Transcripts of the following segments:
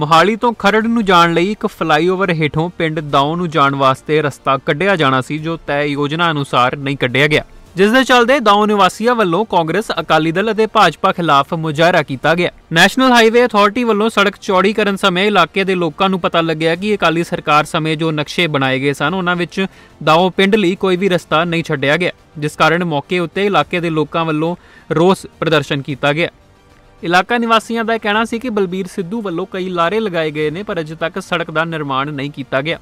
ਮੋਹਾਲੀ ਤੋਂ ਖਰੜ ਨੂੰ ਜਾਣ ਲਈ ਇੱਕ ਫਲਾਈਓਵਰ ਹੇਠੋਂ ਪਿੰਡ ਦਾਉ ਨੂੰ ਜਾਣ ਵਾਸਤੇ ਰਸਤਾ ਕੱਢਿਆ ਜਾਣਾ ਸੀ ਜੋ ਤੈਅ ਯੋਜਨਾ ਅਨੁਸਾਰ ਨਹੀਂ ਕੱਢਿਆ ਗਿਆ ਜਿਸ ਦੇ ਚੱਲਦੇ ਦਾਉ ਨਿਵਾਸੀਆਂ ਵੱਲੋਂ ਕਾਂਗਰਸ ਅਕਾਲੀ ਦਲ ਅਤੇ ਭਾਜਪਾ ਖਿਲਾਫ ਮੁਜ਼ਾਹਰਾ ਕੀਤਾ ਗਿਆ ਨੈਸ਼ਨਲ ਹਾਈਵੇ ਅਥਾਰਟੀ ਵੱਲੋਂ ਸੜਕ ਚੌੜੀ ਕਰਨ ਸਮੇਂ ਇਲਾਕੇ ਦੇ ਲੋਕਾਂ ਨੂੰ ਪਤਾ ਲੱਗਿਆ ਕਿ ਅਕਾਲੀ ਸਰਕਾਰ ਸਮੇਂ ਜੋ ਨਕਸ਼ੇ ਬਣਾਏ ਗਏ ਸਨ ਉਹਨਾਂ ਵਿੱਚ ਦਾਉ ਪਿੰਡ ਲਈ ਕੋਈ ਵੀ ਰਸਤਾ ਨਹੀਂ ਛੱਡਿਆ ਗਿਆ ਜਿਸ ਕਾਰਨ ਮੌਕੇ ਉੱਤੇ ਇਲਾਕੇ ਦੇ ਲੋਕਾਂ ਵੱਲੋਂ ਰੋਸ ਪ੍ਰਦਰਸ਼ਨ ਕੀਤਾ ਗਿਆ ਇਲਾਕਾ ਨਿਵਾਸੀਆਂ ਦਾ ਕਹਿਣਾ ਸੀ ਕਿ ਬਲਬੀਰ ਸਿੱਧੂ ਵੱਲੋਂ ਕਈ ਲਾਰੇ ਲਗਾਏ ਗਏ ਨੇ ਪਰ ਅਜੇ ਤੱਕ ਸੜਕ ਦਾ ਨਿਰਮਾਣ ਨਹੀਂ ਕੀਤਾ ਗਿਆ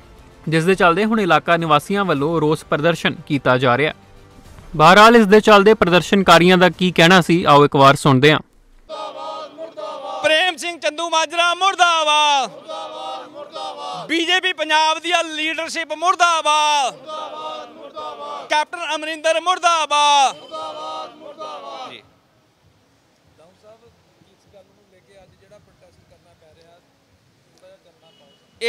ਜਿਸ ਦੇ ਚੱਲਦੇ ਹੁਣ ਇਲਾਕਾ ਨਿਵਾਸੀਆਂ ਵੱਲੋਂ ਰੋਸ ਪ੍ਰਦਰਸ਼ਨ ਕੀਤਾ ਜਾ ਰਿਹਾ ਹੈ ਬਹਰਾਲ ਇਸ ਦੇ ਚੱਲਦੇ ਪ੍ਰਦਰਸ਼ਨਕਾਰੀਆਂ ਦਾ ਕੀ ਕਹਿਣਾ ਸੀ ਆਓ ਇੱਕ ਵਾਰ ਸੁਣਦੇ ਹਾਂ ਪ੍ਰੇਮ ਸਿੰਘ ਚੰਦੂ ਮਾਜਰਾ ਮੁਰਦਾਬਾਦ ਮੁਰਦਾਬਾਦ ਬੀਜੇਪੀ ਪੰਜਾਬ ਦੀ ਲੀਡਰਸ਼ਿਪ ਮੁਰਦਾਬਾਦ ਮੁਰਦਾਬਾਦ ਕੈਪਟਨ ਅਮਰਿੰਦਰ ਮੁਰਦਾਬਾਦ ਜਿਹੜਾ ਪ੍ਰੋਟੈਸਟ ਕਰਨਾ ਪੈ ਰਿਹਾ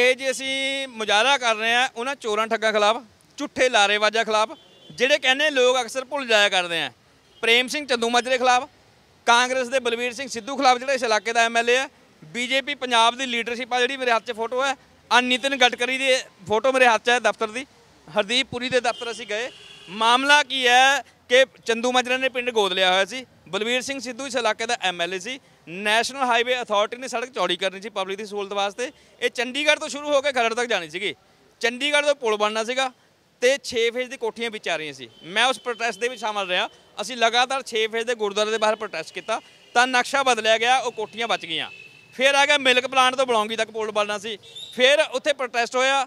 ਇਹ ਜੇ ਅਸੀਂ ਮੁਜ਼ਾਹਰਾ ਕਰ ਰਹੇ ਆ ਉਹਨਾਂ ਚੋਰਾਂ ਠੱਗਾਂ ਖਿਲਾਫ ਝੁੱਠੇ ਲਾਰੇਵਾਜਾਂ ਖਿਲਾਫ ਜਿਹੜੇ ਕਹਿੰਦੇ ਲੋਕ ਅਕਸਰ ਭੁੱਲ ਜਾਇਆ ਕਰਦੇ ਆ ਪ੍ਰੇਮ ਸਿੰਘ ਚੰਦੂ ਮਾਜਰੇ ਖਿਲਾਫ ਕਾਂਗਰਸ ਦੇ ਬਲਵੀਰ ਸਿੰਘ ਸਿੱਧੂ ਖਿਲਾਫ ਜਿਹੜਾ ਇਸ ਇਲਾਕੇ ਦਾ ਐਮਐਲਏ ਆ ਬੀਜੇਪੀ ਪੰਜਾਬ ਦੀ ਲੀਡਰਸ਼ਿਪ ਆ ਜਿਹੜੀ ਮੇਰੇ ਹੱਥ 'ਚ ਫੋਟੋ ਹੈ ਆ ਨਿਤਿਨ ਗਟਕਰੀ ਦੀ ਫੋਟੋ ਮੇਰੇ ਹੱਥ 'ਚ ਹੈ ਦਫ਼ਤਰ ਦੀ ਹਰਦੀਪ ਪੁਰੀ ਦੇ ਦਫ਼ਤਰ ਅਸੀਂ ਗਏ ਮਾਮਲਾ ਕੀ ਹੈ ਕਿ ਚੰਦੂ ਮਾਜਰੇ ਨੇ ਪਿੰਡ ਗੋਦ ਲਿਆ ਹੋਇਆ ਸੀ ਬਲਵੀਰ ਸਿੰਘ ਸਿੱਧੂ ਇਸ ਇਲਾਕੇ ਦਾ ਐਮਐਲਏ ਸੀ ਨੈਸ਼ਨਲ ਹਾਈਵੇ ਅਥਾਰਟੀ ਨੇ ਸੜਕ ਚੌੜੀ ਕਰਨੀ ਸੀ ਪਬਲਿਕ ਦੀ ਸਹੂਲਤ ਵਾਸਤੇ ਇਹ ਚੰਡੀਗੜ੍ਹ ਤੋਂ ਸ਼ੁਰੂ ਹੋ ਕੇ ਖਰੜ ਤੱਕ ਜਾਣੀ ਸੀਗੀ ਚੰਡੀਗੜ੍ਹ ਤੋਂ ਪੁਲ ਬਣਨਾ ਸੀਗਾ ਤੇ 6 ਫੇਜ਼ ਦੀ ਕੋਠੀਆਂ ਵਿੱਚ ਆ ਰਹੀਆਂ ਸੀ ਮੈਂ ਉਸ ਪ੍ਰੋਟੈਸਟ ਦੇ ਵਿੱਚ ਸ਼ਾਮਲ ਰਿਹਾ ਅਸੀਂ ਲਗਾਤਾਰ 6 ਫੇਜ਼ ਦੇ ਗੁਰਦੁਆਰੇ ਦੇ ਬਾਹਰ ਪ੍ਰੋਟੈਸਟ ਕੀਤਾ ਤਾਂ ਨਕਸ਼ਾ ਬਦਲਿਆ ਗਿਆ ਉਹ ਕੋਠੀਆਂ ਬਚ ਗਈਆਂ ਫਿਰ ਆ ਗਿਆ ਮਿਲਕ ਪਲਾਂਟ ਤੋਂ ਬਲੌਂਗੀ ਤੱਕ ਪੁਲ ਬਣਨਾ ਸੀ ਫਿਰ ਉੱਥੇ ਪ੍ਰੋਟੈਸਟ ਹੋਇਆ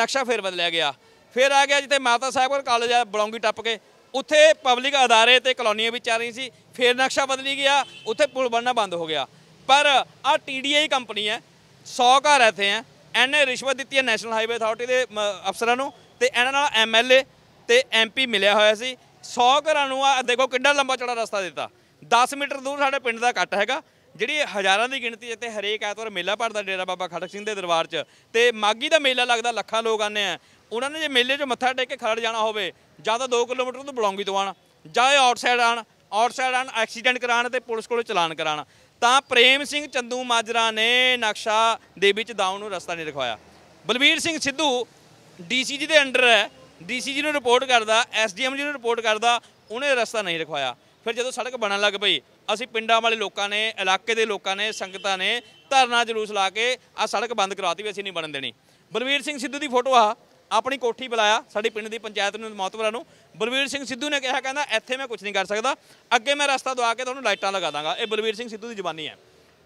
ਨਕਸ਼ਾ ਫਿਰ ਬਦਲਿਆ ਗਿਆ ਫਿਰ ਆ ਗਿਆ ਜਿੱਥੇ ਮਾਤਾ ਸਾਹਿਬ ਕੋਲ ਕਾਲਜ ਆ ਬਲੌਂਗੀ ਟੱਪ ਕੇ ਉੱਥੇ ਪਬਲਿਕ ਅਦਾਰੇ ਤੇ ਕਲੋਨੀਆਂ ਵੀ ਚੱਲ ਰਹੀ ਸੀ ਫੇਰ ਨਕਸ਼ਾ ਬਦਲੀ ਗਿਆ ਉੱਥੇ ਪੁਲ ਬਣਨਾ ਬੰਦ ਹੋ ਗਿਆ ਪਰ ਆ ਟੀਡੀਆਈ ਕੰਪਨੀ ਹੈ 100 ਘਰ ਇੱਥੇ ਹੈ ਐਨੇ ਰਿਸ਼ਵਤ ਦਿੱਤੀ ਹੈ ਨੈਸ਼ਨਲ ਹਾਈਵੇ ਅਥਾਰਟੀ ਦੇ ਅਫਸਰਾਂ ਨੂੰ ਤੇ ਇਹਨਾਂ ਨਾਲ ਐਮਐਲਏ ਤੇ ਐਮਪੀ ਮਿਲਿਆ ਹੋਇਆ ਸੀ 100 ਘਰਾਂ ਨੂੰ ਆ ਦੇਖੋ ਕਿੰਨਾ ਲੰਬਾ ਚੌੜਾ ਰਸਤਾ ਦਿੱਤਾ 10 ਮੀਟਰ ਦੂਰ ਸਾਡੇ ਪਿੰਡ ਦਾ ਕੱਟ ਹੈਗਾ ਜਿਹੜੀ ਹਜ਼ਾਰਾਂ ਦੀ ਗਿਣਤੀ ਇੱਥੇ ਹਰੇਕ ਐਤਵਾਰ ਮੇਲਾ ਭਰਦਾ ਡੇਰਾ ਬਾਬਾ ਖੜਕ ਸਿੰਘ ਦੇ ਦਰਬਾਰ 'ਚ ਤੇ ਮਾਗੀ ਦਾ ਮੇਲਾ ਲੱਗਦਾ ਲੱਖਾਂ ਲੋਕ ਆਨੇ ਆ ਉਹਨਾਂ ਨੇ ਜੇ ਮੇਲੇ 'ਚ ਮੱਥਾ ਟੇਕ ਕੇ ਖੜ ਜਾਣਾ ਹੋਵੇ ਜਾਂ ਤਾਂ 2 ਕਿਲੋਮੀਟਰ ਤੋਂ ਬਲੌਂਗੀ ਤੋਂ ਆਣ ਜਾਂ ਇਹ ਆਊਟਸਾਈਡ ਆਣ ਆਊਟਸਾਈਡ ਆਣ ਐਕਸੀਡੈਂਟ ਕਰਾਣ ਤੇ ਪੁਲਿਸ ਕੋਲੇ ਚਲਾਨ ਕਰਾਣ ਤਾਂ ਪ੍ਰੇਮ ਸਿੰਘ ਚੰਦੂ ਮਾਜਰਾ ਨੇ ਨਕਸ਼ਾ ਦੇ ਵਿੱਚ ਦਾਉ ਨੂੰ ਰਸਤਾ ਨਹੀਂ ਦਿਖਾਇਆ ਬਲਬੀਰ ਸਿੰਘ ਸਿੱਧੂ ਡੀਸੀ ਜੀ ਦੇ ਅੰਡਰ ਹੈ ਡੀਸੀ ਜੀ ਨੂੰ ਰਿਪੋਰਟ ਕਰਦਾ ਐਸਡੀਐਮ ਜੀ ਨੂੰ ਰਿਪੋਰਟ ਕਰਦਾ ਉਹਨੇ ਰਸਤਾ ਨਹੀਂ ਦਿਖਾਇਆ ਫਿਰ ਜਦੋਂ ਸੜਕ ਬਣਨ ਲੱਗ ਪਈ ਅਸੀਂ ਪਿੰਡਾਂ ਵਾਲੇ ਲੋਕਾਂ ਨੇ ਇਲਾਕੇ ਦੇ ਲੋਕਾਂ ਨੇ ਸੰਗਤਾਂ ਨੇ ਧਰਨਾ ਜਲੂਸ ਲਾ ਕੇ ਆ ਸੜਕ ਬੰਦ ਕਰਾਤੀ ਵੀ ਅਸੀਂ ਨਹੀਂ ਬਣਨ ਦੇਣੀ ਬਲਵੀਰ ਸਿੰਘ ਸਿੱਧੂ ਦੀ ਫੋਟੋ ਆ ਆਪਣੀ ਕੋਠੀ ਬੁਲਾਇਆ ਸਾਡੀ ਪਿੰਡ ਦੀ ਪੰਚਾਇਤ ਨੂੰ ਮੌਤਵਰਾਂ ਨੂੰ ਬਲਵੀਰ ਸਿੰਘ ਸਿੱਧੂ ਨੇ ਕਿਹਾ ਕਹਿੰਦਾ ਇੱਥੇ ਮੈਂ ਕੁਝ ਨਹੀਂ ਕਰ ਸਕਦਾ ਅੱਗੇ ਮੈਂ ਰਸਤਾ ਦਵਾ ਕੇ ਤੁਹਾਨੂੰ ਲਾਈਟਾਂ ਲਗਾ ਦਾਂਗਾ ਇਹ ਬਲਵੀਰ ਸਿੰਘ ਸਿੱਧੂ ਦੀ ਜ਼ਬਾਨੀ ਹੈ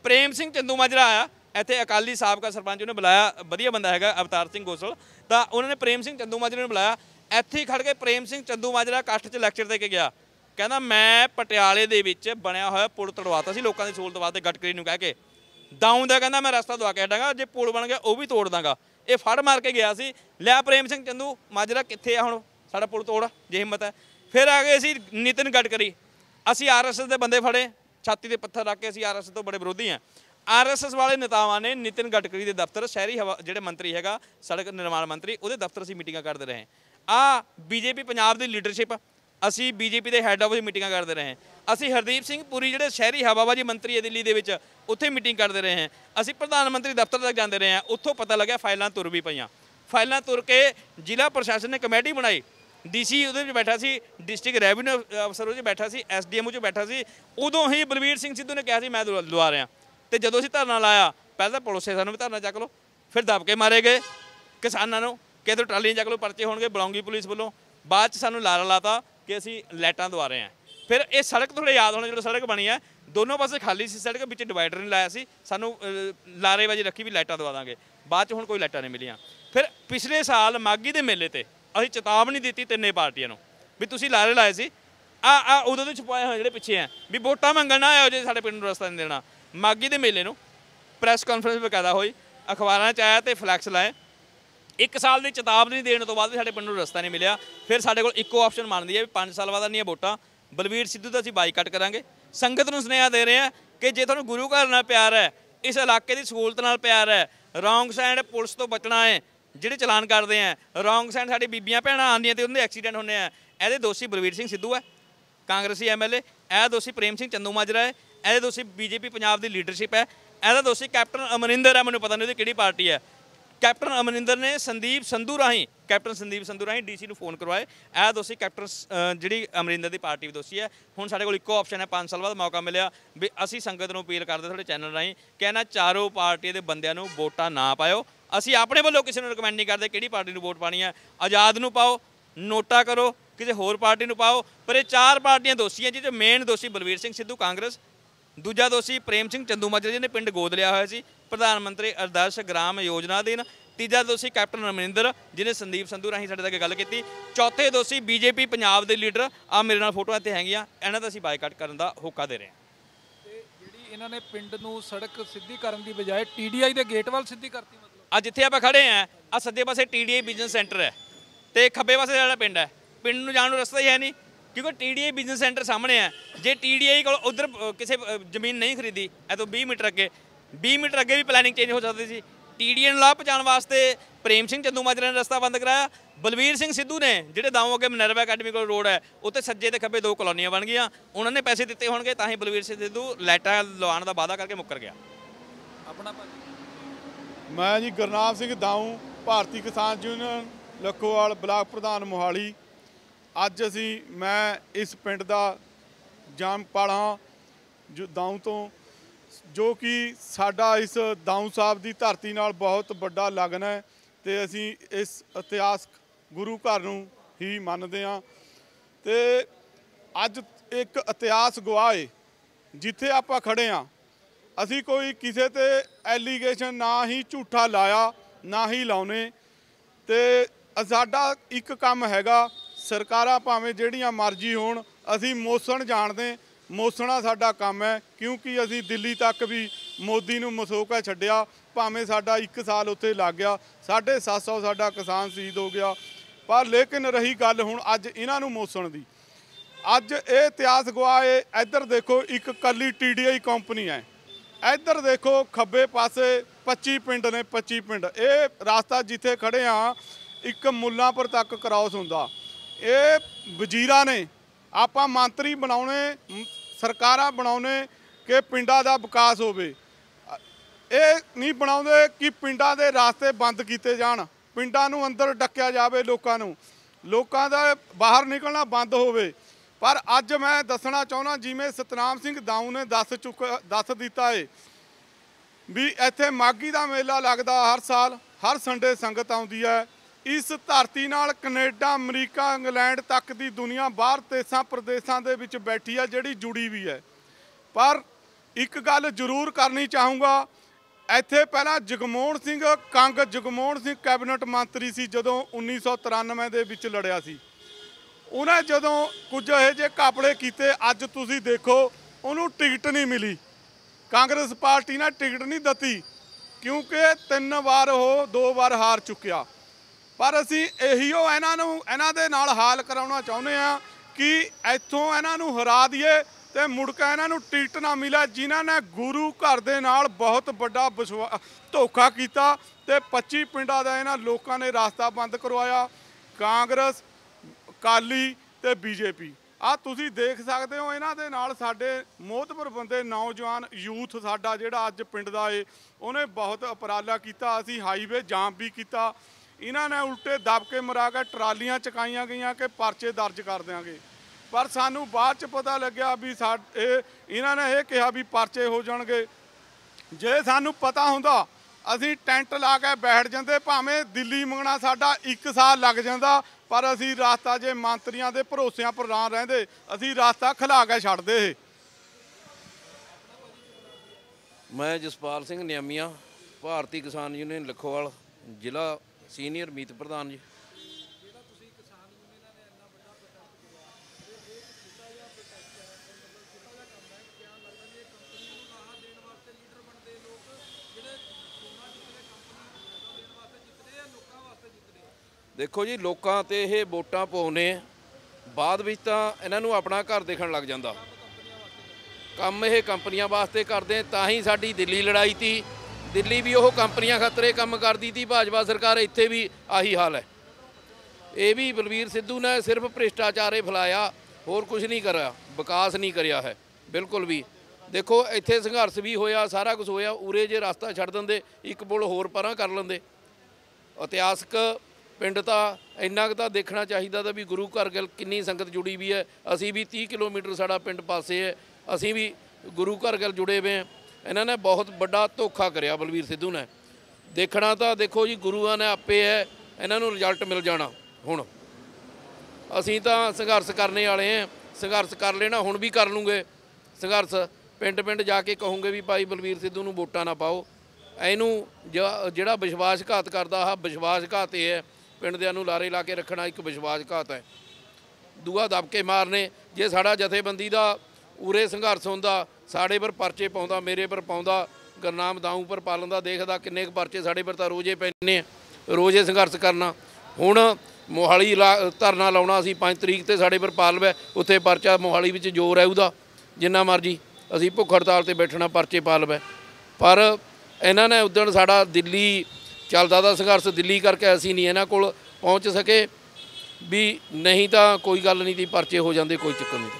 ਪ੍ਰੇਮ ਸਿੰਘ ਚੰਦੂ ਮਾਜਰਾ ਆਇਆ ਇੱਥੇ ਅਕਾਲੀ ਸਾਬਕਾ ਸਰਪੰਚ ਉਹਨੇ ਬੁਲਾਇਆ ਵਧੀਆ ਬੰਦਾ ਹੈਗਾ ਅਵਤਾਰ ਸਿੰਘ ਗੋਸਲ ਤਾਂ ਉਹਨਾਂ ਨੇ ਪ੍ਰੇਮ ਸਿੰਘ ਚੰਦੂ ਮਾਜਰਾ ਨੂੰ ਬੁਲਾਇਆ ਇੱਥੇ ਖੜ ਕੇ ਪ੍ਰੇਮ ਸਿੰਘ ਚੰਦੂ ਮਾਜਰਾ ਕਾਠ 'ਚ ਲੈਕਚਰ ਦੇ ਕੇ ਗਿਆ ਕਹਿੰਦਾ ਮੈਂ ਪਟਿਆਲੇ ਦੇ ਵਿੱਚ ਬਣਿਆ ਹੋਇਆ ਪੁਲ ਤੜਵਾਤਾ ਸੀ ਲੋਕਾਂ ਦੀ ਸਹੂਲਤ ਵਾਸਤੇ ਗਟਕਰੀ ਨੂੰ ਕਹਿ ਕੇ ਦਾਉਂ ਦਾ ਕਹਿੰਦਾ ਮੈਂ ਰਸਤਾ ਦਵਾ ਕੇ ਹਟਾਂਗਾ ਜੇ ਪੁਲ ਬਣ ਗਿਆ ਉਹ ਵੀ ਤੋੜ ਦਾਂਗਾ ਇਹ ਫੜ ਮਾਰ ਕੇ ਗਿਆ ਸੀ ਲੈ ਪ੍ਰੇਮ ਸਿੰਘ ਚੰਦੂ ਮਾਜਰਾ ਕਿੱਥੇ ਆ ਹੁਣ ਸਾਡਾ ਪੁਲ ਤੋੜ ਜੇ ਹਿੰਮਤ ਹੈ ਫਿਰ ਆ ਗਏ ਸੀ ਨਿਤਨ ਗਟਕਰੀ ਅਸੀਂ ਆਰਐਸਐਸ ਦੇ ਬੰਦੇ ਫੜੇ ਛਾਤੀ ਦੇ ਪੱਥਰ ਰੱਖ ਕੇ ਅਸੀਂ ਆਰਐਸਐਸ ਤੋਂ ਬੜੇ ਵਿਰੋਧੀ ਆ ਆਰਐਸਐਸ ਵਾਲੇ ਨੇਤਾਵਾਂ ਨੇ ਨਿਤਨ ਗਟਕਰੀ ਦੇ ਦਫ਼ਤਰ ਸ਼ਹਿਰੀ ਜਿਹੜੇ ਮੰਤਰੀ ਹੈਗਾ ਸੜਕ ਨਿਰਮਾਣ ਮੰਤਰੀ ਉਹਦੇ ਦਫ਼ਤਰ ਅਸੀਂ ਮੀਟਿੰਗਾਂ ਕਰਦੇ ਰਹੇ ਆ ਬੀਜੇਪੀ ਪੰਜਾਬ ਦੀ ਲੀਡਰਸ਼ਿਪ ਅਸੀਂ ਬੀਜੇਪੀ ਦੇ ਹੈੱਡ ਆਫ ਦੀ ਮੀਟਿੰਗਾਂ ਕਰਦੇ ਰਹੇ ਅਸੀਂ ਹਰਦੀਪ ਸਿੰਘ ਪੂਰੀ ਜਿਹੜੇ ਸ਼ਹਿਰੀ ਹਵਾਬਾਜੀ ਮੰਤਰੀ ਹੈ ਦਿੱਲੀ ਦੇ ਵਿੱਚ ਉੱਥੇ ਮੀਟਿੰਗ ਕਰਦੇ ਰਹੇ ਹਾਂ ਅਸੀਂ ਪ੍ਰਧਾਨ ਮੰਤਰੀ ਦਫ਼ਤਰ ਤੱਕ ਜਾਂਦੇ ਰਹੇ ਹਾਂ ਉੱਥੋਂ ਪਤਾ ਲੱਗਿਆ ਫਾਈਲਾਂ ਤੁਰ ਵੀ ਪਈਆਂ ਫਾਈਲਾਂ ਤੁਰ ਕੇ ਜ਼ਿਲ੍ਹਾ ਪ੍ਰਸ਼ਾਸਨ ਨੇ ਕਮੇਟੀ ਬਣਾਈ ਡੀਸੀ ਉਹਦੇ ਵਿੱਚ ਬੈਠਾ ਸੀ ਡਿਸਟ੍ਰਿਕਟ ਰੈਵਨਿਊ ਅਫਸਰ ਉਹਦੇ ਬੈਠਾ ਸੀ ਐਸਡੀਐਮ ਉਹਦੇ ਬੈਠਾ ਸੀ ਉਦੋਂ ਹੀ ਬਲਵੀਰ ਸਿੰਘ ਸਿੱਧੂ ਨੇ ਕਿਹਾ ਸੀ ਮੈਂ ਲਵਾ ਰਿਹਾ ਤੇ ਜਦੋਂ ਅਸੀਂ ਧਰਨਾ ਲਾਇਆ ਪਹਿਲਾਂ ਤਾਂ ਪੁਲਿਸ ਸਾਨੂੰ ਵੀ ਧਰਨਾ ਚੱਕ ਲੋ ਫਿਰ ਦਬਕੇ ਮਾਰੇ ਗਏ ਕਿਸਾਨਾਂ ਨੂੰ ਕਿਤੇ ਟਰਾਲੀਆਂ ਚੱਕ ਲੋ ਪਰਚੇ ਹੋਣਗੇ ਬਲੌਂਗੀ ਪੁਲਿਸ ਵੱਲੋਂ ਬਾਅਦ ਚ ਸਾਨੂੰ ਲਾਰਾ ਲਾਤਾ ਕਿ ਅਸੀਂ ਲੈਟਾਂ ਦਵਾ ਰਹੇ ਹਾਂ ਫਿਰ ਇਹ ਸੜਕ ਤੁਹਾਨੂੰ ਯਾਦ ਹੋਣਾ ਜਦੋਂ ਸੜਕ ਬਣੀ ਆ ਦੋਨੋਂ ਪਾਸੇ ਖਾਲੀ ਸੀ ਸੜਕ ਵਿੱਚ ਡਿਵਾਈਡਰ ਨਹੀਂ ਲਾਇਆ ਸੀ ਸਾਨੂੰ ਲਾਰੇ ਲਾਰੇਬਾਜ਼ੀ ਰੱਖੀ ਵੀ ਲਾਈਟਾਂ ਦਵਾ ਦਾਂਗੇ ਬਾਅਦ ਚ ਹੁਣ ਕੋਈ ਲਾਈਟਾਂ ਨਹੀਂ ਮਿਲੀਆਂ ਫਿਰ ਪਿਛਲੇ ਸਾਲ ਮਾਗੀ ਦੇ ਮੇਲੇ ਤੇ ਅਸੀਂ ਚੇਤਾਵਨੀ ਦਿੱਤੀ ਤਿੰਨੇ ਪਾਰਟੀਆਂ ਨੂੰ ਵੀ ਤੁਸੀਂ ਲਾਰੇ ਲਾਏ ਸੀ ਆ ਆ ਉਦੋਂ ਤੋਂ ਛਪਾਏ ਹੋਏ ਜਿਹੜੇ ਪਿੱਛੇ ਆ ਵੀ ਵੋਟਾਂ ਮੰਗਣ ਨਾ ਆਇਓ ਜੇ ਸਾਡੇ ਪਿੰਡ ਨੂੰ ਰਸਤਾ ਨਹੀਂ ਦੇਣਾ ਮਾਗੀ ਦੇ ਮੇਲੇ ਨੂੰ ਪ੍ਰੈਸ ਕਾਨਫਰੰਸ ਬਕਾਇਦਾ ਹੋਈ ਅਖਬਾਰਾਂ 'ਚ ਆਇਆ ਤੇ ਫਲੈਕਸ ਲਾਏ ਇੱਕ ਸਾਲ ਦੀ ਚੇਤਾਵਨੀ ਦੇਣ ਤੋਂ ਬਾਅਦ ਵੀ ਸਾਡੇ ਪਿੰਡ ਨੂੰ ਰਸਤਾ ਨਹੀਂ ਮਿਲਿਆ ਫਿਰ ਸਾਡੇ ਕੋਲ ਇੱਕੋ ਆਪਸ਼ਨ ਮੰਨਦੀ ਹੈ ਵੀ 5 ਸਾਲ ਬਾਅਦ ਦੀਆਂ ਵੋਟਾਂ ਬਲਵੀਰ ਸਿੱਧੂ ਦਾ ਅਸੀਂ ਬਾਈਕਾਟ ਕਰਾਂਗੇ ਸੰਗਤ ਨੂੰ ਸੁਨੇਹਾ ਦੇ ਰਹੇ ਆ ਕਿ ਜੇ ਤੁਹਾਨੂੰ ਗੁਰੂ ਘਰ ਨਾਲ ਪਿਆਰ ਹੈ ਇਸ ਇਲਾਕੇ ਦੀ ਸਹੂਲਤ ਨਾਲ ਪਿਆਰ ਹੈ ਰੌਂਗ ਸਾਈਡ ਪੁਲਿਸ ਤੋਂ ਬਚਣਾ ਹੈ ਜਿਹੜੇ ਚਲਾਨ ਕਰਦੇ ਆ ਰੌਂਗ ਸਾਈਡ ਸਾਡੀ ਬੀਬੀਆਂ ਭੈਣਾਂ ਆਂਦੀਆਂ ਤੇ ਉਹਨਾਂ ਦੇ ਐਕਸੀਡੈਂਟ ਹੁੰਦੇ ਆ ਇਹਦੇ ਦੋਸ਼ੀ ਬਲਵੀਰ ਸਿੰਘ ਸਿੱਧੂ ਹੈ ਕਾਂਗਰਸੀ ਐਮਐਲਏ ਇਹ ਦੋਸ਼ੀ ਪ੍ਰੇਮ ਸਿੰਘ ਚੰਦੂ ਮਾਜਰਾ ਹੈ ਇਹਦੇ ਦੋਸ਼ੀ ਬੀਜੇਪੀ ਪੰਜਾਬ ਦੀ ਲੀਡਰਸ਼ਿਪ ਹੈ ਇਹਦਾ ਦੋਸ਼ੀ ਕੈਪਟਨ ਅਮਰਿੰਦਰ ਹੈ ਮੈਨੂੰ ਪਤਾ ਨਹੀਂ ਉਹਦੀ ਕਿਹੜੀ ਪਾਰਟੀ ਹੈ ਕੈਪਟਨ ਅਮਰਿੰਦਰ ਨੇ ਸੰਦੀਪ ਸੰਧੂ ਰਾਹੀਂ ਕੈਪਟਨ ਸੰਦੀਪ ਸੰਧੂ ਰਾਹੀਂ ਡੀਸੀ ਨੂੰ ਫੋਨ ਕਰਵਾਏ ਇਹ ਦੋਸ਼ੀ ਕੈਪਟਨ ਜਿਹੜੀ ਅਮਰਿੰਦਰ ਦੀ ਪਾਰਟੀ ਵੀ ਦੋਸ਼ੀ ਹੈ ਹੁਣ ਸਾਡੇ ਕੋਲ ਇੱਕੋ ਆਪਸ਼ਨ ਹੈ 5 ਸਾਲ ਬਾਅਦ ਮੌਕਾ ਮਿਲਿਆ ਵੀ ਅਸੀਂ ਸੰਗਤ ਨੂੰ ਅਪੀਲ ਕਰਦੇ ਤੁਹਾਡੇ ਚੈਨਲ ਰਾਹੀਂ ਕਹਿਣਾ ਚਾਰੋਂ ਪਾਰਟੀ ਦੇ ਬੰਦਿਆਂ ਨੂੰ ਵੋਟਾਂ ਨਾ ਪਾਇਓ ਅਸੀਂ ਆਪਣੇ ਵੱਲੋਂ ਕਿਸੇ ਨੂੰ ਰეკਮੈਂਡ ਨਹੀਂ ਕਰਦੇ ਕਿਹੜੀ ਪਾਰਟੀ ਨੂੰ ਵੋਟ ਪਾਣੀ ਹੈ ਆਜ਼ਾਦ ਨੂੰ ਪਾਓ ਨੋਟਾ ਕਰੋ ਕਿਸੇ ਹੋਰ ਪਾਰਟੀ ਨੂੰ ਪਾਓ ਪਰ ਇਹ ਚਾਰ ਪਾਰਟੀਆਂ ਦੋਸ਼ੀਆਂ ਜਿਹਦੇ ਮੇਨ ਦੋਸ਼ੀ ਬਲਵੀਰ ਸਿੰਘ ਸਿੱਧੂ ਕਾਂਗਰਸ ਦੂਜਾ ਦੋਸ਼ੀ ਪ੍ਰੇਮ ਸਿੰਘ ਚੰਦੂ ਮਾਜਰਾ ਜੀ ਨੇ ਪਿੰਡ ਗੋਦ ਲਿਆ ਹੋਇਆ ਸੀ ਪ੍ਰਧਾਨ ਮੰਤਰੀ ਅਰਦਾਸ ਗ੍ਰਾਮ ਯੋਜਨਾ ਨਾਲ ਤੀਜਾ ਦੋਸ਼ੀ ਕੈਪਟਨ ਰਮਿੰਦਰ ਜਿਹਨੇ ਸੰਦੀਪ ਸੰਧੂ ਰਾਹੀਂ ਸਾਡੇ ਨਾਲ ਗੱਲ ਕੀਤੀ ਚੌਥੇ ਦੋਸ਼ੀ ਬੀਜੇਪੀ ਪੰਜਾਬ ਦੇ ਲੀਡਰ ਆ ਮੇਰੇ ਨਾਲ ਫੋਟੋਆਂ ਤੇ ਹੈਗੀਆਂ ਇਹਨਾਂ ਦਾ ਅਸੀਂ ਬਾਈਕਾਟ ਕਰਨ ਦਾ ਹੋਕਾ ਦੇ ਰਹੇ ਹਾਂ ਜਿਹੜੀ ਇਹਨਾਂ ਨੇ ਪਿੰਡ ਨੂੰ ਸੜਕ ਸਿੱਧੀ ਕਰਨ ਦੀ ਬਜਾਏ ਟੀਡੀਆਈ ਦੇ ਗੇਟ ਵੱਲ ਸਿੱਧੀ ਕਰਤੀ ਮਤਲਬ ਆ ਜਿੱਥੇ ਆਪਾਂ ਖੜੇ ਆ ਆ ਸੱਜੇ ਪਾਸੇ ਟੀਡੀਆਈ ਬਿਜ਼ਨਸ ਸੈਂਟਰ ਹੈ ਤੇ ਖੱਬੇ ਪਾਸੇ ਜਿਹੜਾ ਪਿੰਡ ਹੈ ਪਿੰਡ ਨੂੰ ਜਾਣ ਨੂੰ ਰਸਤਾ ਹੀ ਹੈ ਨਹੀਂ ਕਿਉਂਕਿ ਟੀਡੀਆਈ ਬਿਜ਼ਨਸ ਸੈਂਟਰ ਸਾਹਮਣੇ ਹੈ ਜੇ ਟੀਡੀਆਈ ਕੋਲ ਉਧਰ ਕਿਸੇ ਜ਼ਮੀਨ ਨਹੀਂ ਖਰੀਦੀ ਇਹ ਤੋਂ 20 ਮੀਟਰ ਅੱਗੇ 20 ਮੀਟਰ ਅੱਗੇ ਵੀ ਪਲੈਨਿੰਗ ਚੇਂਜ ਹੋ ਸਕਦੀ ਸੀ ਟੀਡੀਐਨ ਲਾਭ ਪਹੁੰਚਾਉਣ ਵਾਸਤੇ ਪ੍ਰੇਮ ਸਿੰਘ ਚੰਦੂ ਮਾਜਰਾ ਨੇ ਰਸਤਾ ਬੰਦ ਕਰਾਇਆ ਬਲਵੀਰ ਸਿੰਘ ਸਿੱਧੂ ਨੇ ਜਿਹੜੇ ਦਾਉਂ ਅੱਗੇ ਮਨਰਵਾ ਅਕੈਡਮੀ ਕੋਲ ਰੋਡ ਹੈ ਉੱਤੇ ਸੱਜੇ ਤੇ ਖੱਬੇ ਦੋ ਕਲੋਨੀਆਂ ਬਣ ਗਈਆਂ ਉਹਨਾਂ ਨੇ ਪੈਸੇ ਦਿੱਤੇ ਹੋਣਗੇ ਤਾਂ ਹੀ ਬਲਵੀਰ ਸਿੰਘ ਸਿੱਧੂ ਲੈਟਾ ਲਵਾਉਣ ਦਾ ਵਾਅਦਾ ਕਰਕੇ ਮੁੱਕਰ ਗਿਆ ਆਪਣਾ ਮੈਂ ਜੀ ਗੁਰਨਾਮ ਸਿੰਘ ਦਾਉਂ ਭਾਰਤੀ ਕਿਸਾਨ ਯੂਨੀਅਨ ਲੱਖੋਵਾਲ ਬਲਾਕ ਪ੍ਰਧਾਨ ਮੋਹਾਲੀ ਅੱਜ ਅਸੀਂ ਮੈਂ ਇਸ ਪਿੰਡ ਦਾ ਜਾਮਪਾਲਾ ਜੋ ਦਾਉਂ ਤੋਂ ਜੋ ਕਿ ਸਾਡਾ ਇਸ ਦਾਊਂ ਸਾਹਿਬ ਦੀ ਧਰਤੀ ਨਾਲ ਬਹੁਤ ਵੱਡਾ ਲਗਨ ਹੈ ਤੇ ਅਸੀਂ ਇਸ ਇਤਿਹਾਸਕ ਗੁਰੂ ਘਰ ਨੂੰ ਹੀ ਮੰਨਦੇ ਹਾਂ ਤੇ ਅੱਜ ਇੱਕ ਇਤਿਹਾਸ ਗਵਾਏ ਜਿੱਥੇ ਆਪਾਂ ਖੜੇ ਆ ਅਸੀਂ ਕੋਈ ਕਿਸੇ ਤੇ ਐਲੀਗੇਸ਼ਨ ਨਾ ਹੀ ਝੂਠਾ ਲਾਇਆ ਨਾ ਹੀ ਲਾਉਨੇ ਤੇ ਸਾਡਾ ਇੱਕ ਕੰਮ ਹੈਗਾ ਸਰਕਾਰਾਂ ਭਾਵੇਂ ਜਿਹੜੀਆਂ ਮਰਜ਼ੀ ਹੋਣ ਅਸੀਂ ਮੋਸਣ ਜਾਣਦੇ ਮੋਸਣਾ ਸਾਡਾ ਕੰਮ ਹੈ ਕਿਉਂਕਿ ਅਸੀਂ ਦਿੱਲੀ ਤੱਕ ਵੀ ਮੋਦੀ ਨੂੰ ਮਸੋਕਾ ਛੱਡਿਆ ਭਾਵੇਂ ਸਾਡਾ 1 ਸਾਲ ਉੱਥੇ ਲੱਗ ਗਿਆ 750 ਸਾਡਾ ਕਿਸਾਨ ਸ਼ਹੀਦ ਹੋ ਗਿਆ ਪਰ ਲੇਕਿਨ ਰਹੀ ਗੱਲ ਹੁਣ ਅੱਜ ਇਹਨਾਂ ਨੂੰ ਮੋਸਣ ਦੀ ਅੱਜ ਇਹ ਇਤਿਹਾਸ ਗਵਾਏ ਇੱਧਰ ਦੇਖੋ ਇੱਕ ਕੱਲੀ ਟੀਡੀਆਈ ਕੰਪਨੀ ਹੈ ਇੱਧਰ ਦੇਖੋ ਖੱਬੇ ਪਾਸੇ 25 ਪਿੰਡ ਨੇ 25 ਪਿੰਡ ਇਹ ਰਸਤਾ ਜਿੱਥੇ ਖੜੇ ਆ ਇੱਕ ਮੁੱਲਾਂਪੁਰ ਤੱਕ ਕ੍ਰਾਸ ਹੁੰਦਾ ਇਹ ਵਜ਼ੀਰਾ ਨੇ ਆਪਾਂ ਮੰਤਰੀ ਬਣਾਉਣੇ ਸਰਕਾਰਾਂ ਬਣਾਉਣੇ ਕਿ ਪਿੰਡਾਂ ਦਾ ਵਿਕਾਸ ਹੋਵੇ ਇਹ ਨਹੀਂ ਬਣਾਉਂਦੇ ਕਿ ਪਿੰਡਾਂ ਦੇ ਰਾਸਤੇ ਬੰਦ ਕੀਤੇ ਜਾਣ ਪਿੰਡਾਂ ਨੂੰ ਅੰਦਰ ਡੱਕਿਆ ਜਾਵੇ ਲੋਕਾਂ ਨੂੰ ਲੋਕਾਂ ਦਾ ਬਾਹਰ ਨਿਕਲਣਾ ਬੰਦ ਹੋਵੇ ਪਰ ਅੱਜ ਮੈਂ ਦੱਸਣਾ ਚਾਹੁੰਦਾ ਜਿਵੇਂ ਸਤਨਾਮ ਸਿੰਘ ਦਾਊ ਨੇ ਦੱਸ ਚੁੱਕ ਦੱਸ ਦਿੱਤਾ ਏ ਵੀ ਇੱਥੇ ਮਾਗੀ ਦਾ ਮੇਲਾ ਲੱਗਦਾ ਹਰ ਸਾਲ ਹਰ ਸੰਡੇ ਸੰਗਤ ਆਉਂਦੀ ਹੈ ਇਸ ਧਰਤੀ ਨਾਲ ਕੈਨੇਡਾ ਅਮਰੀਕਾ ਇੰਗਲੈਂਡ ਤੱਕ ਦੀ ਦੁਨੀਆ ਬਾਹਰ ਦੇਸਾਂ ਪ੍ਰਦੇਸਾਂ ਦੇ ਵਿੱਚ ਬੈਠੀ ਆ ਜਿਹੜੀ ਜੁੜੀ ਵੀ ਹੈ ਪਰ ਇੱਕ ਗੱਲ ਜ਼ਰੂਰ ਕਰਨੀ ਚਾਹੂੰਗਾ ਇੱਥੇ ਪਹਿਲਾਂ ਜਗਮੋਹਨ ਸਿੰਘ ਕੰਗ ਜਗਮੋਹਨ ਸਿੰਘ ਕੈਬਨਟ ਮੰਤਰੀ ਸੀ ਜਦੋਂ 1993 ਦੇ ਵਿੱਚ ਲੜਿਆ ਸੀ ਉਹਨੇ ਜਦੋਂ ਕੁਝ ਇਹੋ ਜਿਹੇ ਕਾਪੜੇ ਕੀਤੇ ਅੱਜ ਤੁਸੀਂ ਦੇਖੋ ਉਹਨੂੰ ਟਿਕਟ ਨਹੀਂ ਮਿਲੀ ਕਾਂਗਰਸ ਪਾਰਟੀ ਨੇ ਟਿਕਟ ਨਹੀਂ ਦਿੱਤੀ ਕਿਉਂਕਿ ਤਿੰਨ ਵਾਰ ਉਹ ਦੋ ਵਾਰ ਹਾਰ ਚੁੱਕਿਆ ਪਰ ਅਸੀਂ ਇਹੀ ਉਹ ਇਹਨਾਂ ਨੂੰ ਇਹਨਾਂ ਦੇ ਨਾਲ ਹਾਲ ਕਰਾਉਣਾ ਚਾਹੁੰਦੇ ਆ ਕਿ ਇੱਥੋਂ ਇਹਨਾਂ ਨੂੰ ਹਰਾ ਦਈਏ ਤੇ ਮੁੜ ਕੇ ਇਹਨਾਂ ਨੂੰ ਟਿਕਟ ਨਾ ਮਿਲੇ ਜਿਨ੍ਹਾਂ ਨੇ ਗੁਰੂ ਘਰ ਦੇ ਨਾਲ ਬਹੁਤ ਵੱਡਾ ਧੋਖਾ ਕੀਤਾ ਤੇ 25 ਪਿੰਡਾਂ ਦਾ ਇਹਨਾਂ ਲੋਕਾਂ ਨੇ ਰਸਤਾ ਬੰਦ ਕਰਵਾਇਆ ਕਾਂਗਰਸ ਕਾਲੀ ਤੇ ਬੀਜੇਪੀ ਆ ਤੁਸੀਂ ਦੇਖ ਸਕਦੇ ਹੋ ਇਹਨਾਂ ਦੇ ਨਾਲ ਸਾਡੇ ਮੋਹਤਪੁਰ ਬੰਦੇ ਨੌਜਵਾਨ ਯੂਥ ਸਾਡਾ ਜਿਹੜਾ ਅੱਜ ਪਿੰਡ ਦਾ ਏ ਉਹਨੇ ਬਹੁਤ ਉਪਰਾਲਾ ਕੀਤਾ ਅਸੀਂ ਹਾਈਵੇ ਜਾਮ ਵੀ ਕੀਤਾ ਇਹਨਾਂ ਨੇ ਉਲਟੇ ਕੇ ਮਰਾ ਕੇ ਟਰਾਲੀਆਂ ਚਕਾਈਆਂ ਗਈਆਂ ਕਿ ਪਰਚੇ ਦਰਜ ਕਰ ਦੇਾਂਗੇ ਪਰ ਸਾਨੂੰ ਬਾਅਦ ਚ ਪਤਾ ਲੱਗਿਆ ਵੀ ਸਾਡੇ ਇਹਨਾਂ ਨੇ ਇਹ ਕਿਹਾ ਵੀ ਪਰਚੇ ਹੋ ਜਾਣਗੇ ਜੇ ਸਾਨੂੰ ਪਤਾ ਹੁੰਦਾ ਅਸੀਂ ਟੈਂਟ ਲਾ ਕੇ ਬੈਠ ਜਾਂਦੇ ਭਾਵੇਂ ਦਿੱਲੀ ਮੰਗਣਾ ਸਾਡਾ 1 ਸਾਲ ਲੱਗ ਜਾਂਦਾ ਪਰ ਅਸੀਂ ਰਾਸਤਾ ਜੇ ਮੰਤਰੀਆਂ ਦੇ ਭਰੋਸਿਆਂ ਪਰ ਰਾਂ ਰਹਿੰਦੇ ਅਸੀਂ ਰਾਸਤਾ ਖਿਲਾ ਕੇ ਛੱਡਦੇ ਮੈਂ ਜਸਪਾਲ ਸਿੰਘ ਨਿਆਮੀਆਂ ਭਾਰਤੀ ਕਿਸਾਨ ਯੂਨੀਅਨ ਲਖੋਵਾਲ ਜ਼ਿਲ੍ਹਾ ਸੀਨੀਅਰ ਮੀਤ ਪ੍ਰਧਾਨ ਜੀ ਦੇਖੋ ਜੀ ਲੋਕਾਂ ਤੇ ਇਹ ਵੋਟਾਂ ਪਾਉਨੇ ਬਾਅਦ ਵਿੱਚ ਤਾਂ ਇਹਨਾਂ ਨੂੰ ਆਪਣਾ ਘਰ ਦੇਖਣ ਲੱਗ ਜਾਂਦਾ ਕੰਮ ਇਹ ਕੰਪਨੀਆਂ ਵਾਸਤੇ ਕਰਦੇ ਤਾਂ ਹੀ ਸਾਡੀ ਦਿੱਲੀ ਲੜਾਈ ਤੀ ਦਿੱਲੀ ਵੀ ਉਹ ਕੰਪਨੀਆਂ ਖਤਰੇ ਕੰਮ ਕਰਦੀ ਸੀ ਭਾਜਪਾ ਸਰਕਾਰ ਇੱਥੇ ਵੀ ਆਹੀ ਹਾਲ ਹੈ ਇਹ ਵੀ ਬਲਵੀਰ ਸਿੱਧੂ ਨੇ ਸਿਰਫ ਭ੍ਰਿਸ਼ਟਾਚਾਰੇ ਫਲਾਇਆ ਹੋਰ ਕੁਝ ਨਹੀਂ ਕਰਿਆ ਵਿਕਾਸ ਨਹੀਂ ਕਰਿਆ ਹੈ ਬਿਲਕੁਲ ਵੀ ਦੇਖੋ ਇੱਥੇ ਸੰਘਰਸ਼ ਵੀ ਹੋਇਆ ਸਾਰਾ ਕੁਝ ਹੋਇਆ ਉਰੇ ਜੇ ਰਸਤਾ ਛੱਡ ਦਿੰਦੇ ਇੱਕ ਬੁੱਲ ਹੋਰ ਪਰਾਂ ਕਰ ਲੈਂਦੇ ਇਤਿਹਾਸਕ ਪਿੰਡ ਤਾਂ ਇੰਨਾ ਕੁ ਤਾਂ ਦੇਖਣਾ ਚਾਹੀਦਾ ਤਾਂ ਵੀ ਗੁਰੂ ਘਰ ਗਿਲ ਕਿੰਨੀ ਸੰਗਤ ਜੁੜੀ ਵੀ ਹੈ ਅਸੀਂ ਵੀ 30 ਕਿਲੋਮੀਟਰ ਸਾਡਾ ਪਿੰਡ ਪਾਸੇ ਹੈ ਅਸੀਂ ਵੀ ਗੁਰੂ ਘਰ ਗਿਲ ਜੁੜੇ ਹੋਏ ਹਾਂ ਇਹਨਾਂ ਨੇ ਬਹੁਤ ਵੱਡਾ ਧੋਖਾ ਕਰਿਆ ਬਲਵੀਰ ਸਿੱਧੂ ਨੇ ਦੇਖਣਾ ਤਾਂ ਦੇਖੋ ਜੀ ਗੁਰੂਆਂ ਨੇ ਆਪੇ ਹੈ ਇਹਨਾਂ ਨੂੰ ਰਿਜ਼ਲਟ ਮਿਲ ਜਾਣਾ ਹੁਣ ਅਸੀਂ ਤਾਂ ਸੰਘਰਸ਼ ਕਰਨੇ ਵਾਲੇ ਆ ਸੰਘਰਸ਼ ਕਰ ਲੈਣਾ ਹੁਣ ਵੀ ਕਰ ਲੂਗੇ ਸੰਘਰਸ਼ ਪਿੰਡ ਪਿੰਡ ਜਾ ਕੇ ਕਹੂੰਗੇ ਵੀ ਭਾਈ ਬਲਵੀਰ ਸਿੱਧੂ ਨੂੰ ਵੋਟਾਂ ਨਾ ਪਾਓ ਇਹਨੂੰ ਜਿਹੜਾ ਵਿਸ਼ਵਾਸਘਾਤ ਕਰਦਾ ਆ ਵਿਸ਼ਵਾਸਘਾਤ ਇਹ ਹੈ ਪਿੰਡ ਦੇ ਨੂੰ ਲਾਰੇ ਲਾ ਕੇ ਰੱਖਣਾ ਇੱਕ ਵਿਸ਼ਵਾਸਘਾਤ ਹੈ ਦੂਆ ਦਬਕੇ ਮਾਰਨੇ ਜੇ ਸਾਡਾ ਜਥੇਬੰਦੀ ਦਾ ਉਰੇ ਸੰਘਰਸ਼ ਹੁੰਦਾ ਸਾਡੇ ਪਰ ਪਰਚੇ ਪਾਉਂਦਾ ਮੇਰੇ ਪਰ ਪਾਉਂਦਾ ਗਰਨਾਮ ਦਾਉ ਪਰ ਪਾ ਦਾ ਦੇਖਦਾ ਕਿੰਨੇ ਕੁ ਪਰਚੇ ਸਾਡੇ ਪਰ ਤਾਂ ਰੋਜ਼ੇ ਪੈਨੇ ਆ ਰੋਜ਼ੇ ਸੰਘਰਸ਼ ਕਰਨਾ ਹੁਣ ਮੋਹਾਲੀ ਧਰਨਾ ਲਾਉਣਾ ਸੀ 5 ਤਰੀਕ ਤੇ ਸਾਡੇ ਪਰ ਪਾਲਵ ਹੈ ਉੱਥੇ ਪਰਚਾ ਮੋਹਾਲੀ ਵਿੱਚ ਜ਼ੋਰ ਹੈ ਉਹਦਾ ਜਿੰਨਾ ਮਰਜੀ ਅਸੀਂ ਭੁੱਖ ਹੜਤਾਲ ਤੇ ਬੈਠਣਾ ਪਰਚੇ ਪਾਲਵ ਪਰ ਇਹਨਾਂ ਨੇ ਉਦੋਂ ਸਾਡਾ ਦਿੱਲੀ ਚੱਲਦਾ ਦਾ ਸੰਘਰਸ਼ ਦਿੱਲੀ ਕਰਕੇ ਅਸੀਂ ਨਹੀਂ ਇਹਨਾਂ ਕੋਲ ਪਹੁੰਚ ਸਕੇ ਵੀ ਨਹੀਂ ਤਾਂ ਕੋਈ ਗੱਲ ਨਹੀਂ ਦੀ ਪਰਚੇ ਹੋ ਜਾਂਦੇ ਕੋਈ ਚੱਕਰ ਨਹੀਂ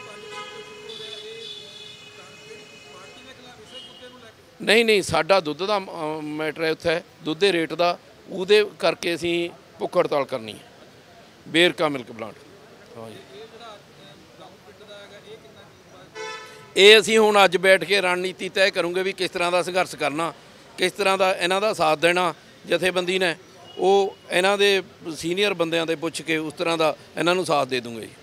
ਨਹੀਂ ਨਹੀਂ ਸਾਡਾ ਦੁੱਧ ਦਾ ਮੈਟਰ ਹੈ ਉੱਥੇ ਦੁੱਧ ਦੇ ਰੇਟ ਦਾ ਉਹਦੇ ਕਰਕੇ ਅਸੀਂ ਭੁੱਖ ਹੜਤਾਲ ਕਰਨੀ ਹੈ ਬੇਰਕਾ ਮਿਲਕ ਪਲਾਂਟ ਹਾਂਜੀ ਇਹ ਅਸੀਂ ਹੁਣ ਅੱਜ ਬੈਠ ਕੇ ਰਣਨੀਤੀ ਤੈਅ ਕਰੂਗੇ ਵੀ ਕਿਸ ਤਰ੍ਹਾਂ ਦਾ ਸੰਘਰਸ਼ ਕਰਨਾ ਕਿਸ ਤਰ੍ਹਾਂ ਦਾ ਇਹਨਾਂ ਦਾ ਸਾਥ ਦੇਣਾ ਜਥੇਬੰਦੀ ਨੇ ਉਹ ਇਹਨਾਂ ਦੇ ਸੀਨੀਅਰ ਬੰਦਿਆਂ ਦੇ ਪੁੱਛ ਕੇ ਉਸ ਤਰ੍ਹਾਂ ਦਾ ਇਹਨਾਂ ਨੂੰ ਸਾਥ ਦੇ ਦੂੰਗੇ ਜੀ